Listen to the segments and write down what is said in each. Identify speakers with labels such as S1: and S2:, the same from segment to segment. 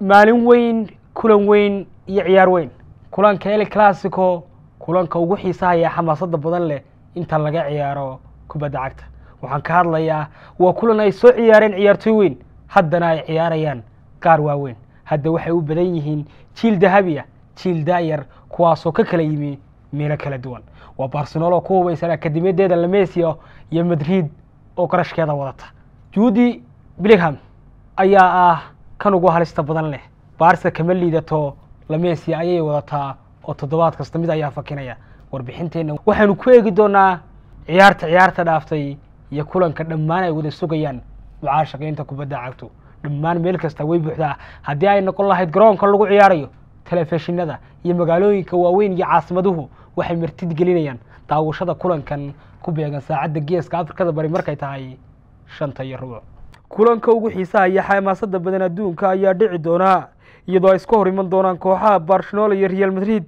S1: maalin weyn kulan weyn iyo ciyaar weyn kulanka el classico kulanka ugu xiisaha ee xamaasadda badan leh inta laga ciyaaro kubadda cagta waxaan ka hadlayaa waa kulan ay soo ciyaareen ciyaartooy weyn haddana ay ciyaarayaan qaar waaweyn hadda waxay u badan yihiin jiil dahabiya jiil daayar kuwaasoo ka kala yimi meelo kala duwan waa barcelona oo ku hubaysan akademiyadeeda lamesia iyo madrid oo qarashkeeda wadata juudi bligham ayaa ah kan ugu halista badan leh baarska kama liidato lamesia ayay wadataa oo toddobaad kasta mid ayaa fakinaya warbixinteenna waxaanu ku eegi doonaa ciyaarta ciyaarta dhaaftay iyo kulanka dhammaan ay wada sugayaan mucaashaqaynta kubadda cagto dhammaan meel kasta way buuxdaa haddii ay noqon lahayd garoonka lagu ciyaarayo telefishinada iyo magaalooyinka waaweyn iyo caasimaduhu waxay martid gelinayaan daawashada kulankan ku beegan saacadda geeska afrikada bari markay tahay shanta iyo rubuc kulanka ugu xiisaha ah iyo xamaasada badan adduunka ayaa dhici doonaa iyadoo ay iska hor iman doonaan kooxaha barcelona iyo real madrid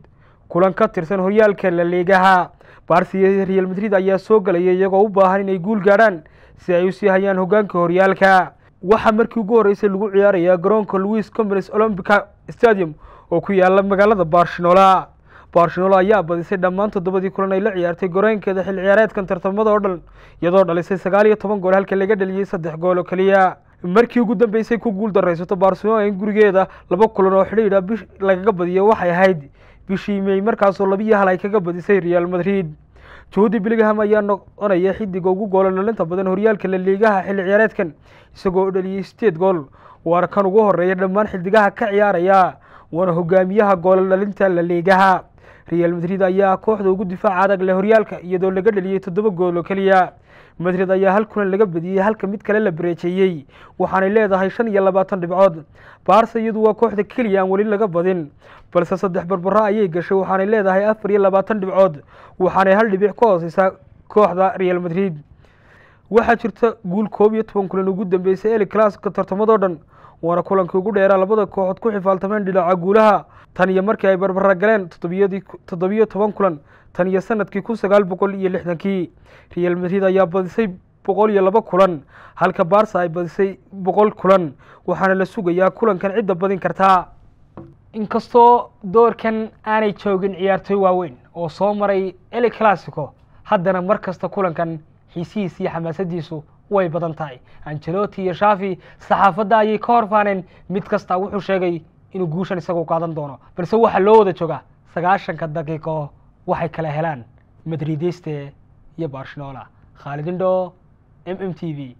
S1: kulan ka tirsan horyaalka laligaha barsi iyo real madrid ayaa soo galaya iyagoo u baahan inay guul gaadhaan si ay u sii hayaan hogaanka horyaalka waxaa markii ugu horreysay lagu ciyaarayaa garoonka louis comines olombica stadium oo ku yaalla magaalada barcelona barcelona ayaa badisay dhammaan toddobadii kulan ay la ciyaartay goreynkeeda xilli ciyaareedkan tartamada oo dhan iyadoo dhalisay sagaal iyo toban gool halka laga dheliyey saddex gool oo keliya markii ugu dambeysay ku guul daraysato barcelona in gurigeeda laba kulan oo xidhiidha ah bish lagaga badiyo waxay ahayd bishii mey markaasoo laba iyo hal ay kaga badisay real madrid juhudi bilgham ayaa noqonaya xidiga ugu goolanolinta badan horyaalka laliigaha xilli ciyaareedkan isagoo dhaliyey sideed gool waana kan ugu horreeya dhammaan xidigaha ka ciyaaraya waana hogaamiyaha dhalinta laliigaha real madrid ayaa kooxda ugu difaaca adag leh horyaalka iyadoo laga dheliyey toddoba goolo keliya madrid ayaa hal kulan laga badiyey halka mid kale la bareejeeyey waxaanay leedahay shan iyo labaatan dhibcood baarsa iyadu waa kooxda keliya aan weli laga badin balse saddex barbaro ayay gashay waxaanay leedahay afar iyo labaatan dhibcood waxaanay hal dhibic ka hooseysaa kooxda real madrid waxaa jirta guul koob iyo toban kulan ugu dambeysay el clasico tartamadoo dhan waana kulankii ugu dheeraa labada kooxood ku xifaaltameen dhinaca guulaha tan iyo markii ay barbara galeen toddobiyo toban kulan tan iyo sanadkii kun sagaal boqol iyo lixdankii real madrid ayaa badisay boqol iyo laba kulan halka barsa ay badisay boqol kulan waxaana la sugayaa kulankan cidda badin kartaa inkastoo doorkan aanay joogin ciyaartoy waaweyn oo soo maray el classico haddana mar kasta kulankan xiisihiis iyo xamaasadiisu way badan tahay anjeloti iyo shafi saxaafadda ayay ka hor faaneen mid kasta wuxuu sheegay inuu guushan isagu qaadan doono balse waxaa loo wada jooga sagaashanka daqiiqo waxay kala helaan madridiste iyo barcelona khaalidindho m m t v